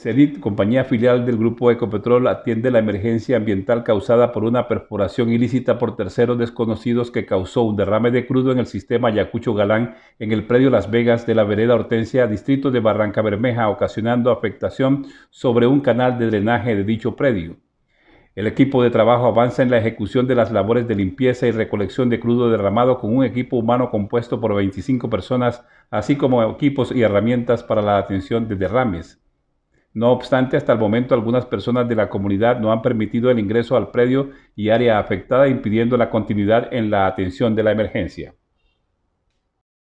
CELIT, compañía filial del grupo Ecopetrol, atiende la emergencia ambiental causada por una perforación ilícita por terceros desconocidos que causó un derrame de crudo en el sistema Ayacucho Galán en el predio Las Vegas de la vereda Hortensia, distrito de Barranca Bermeja, ocasionando afectación sobre un canal de drenaje de dicho predio. El equipo de trabajo avanza en la ejecución de las labores de limpieza y recolección de crudo derramado con un equipo humano compuesto por 25 personas, así como equipos y herramientas para la atención de derrames. No obstante, hasta el momento algunas personas de la comunidad no han permitido el ingreso al predio y área afectada, impidiendo la continuidad en la atención de la emergencia.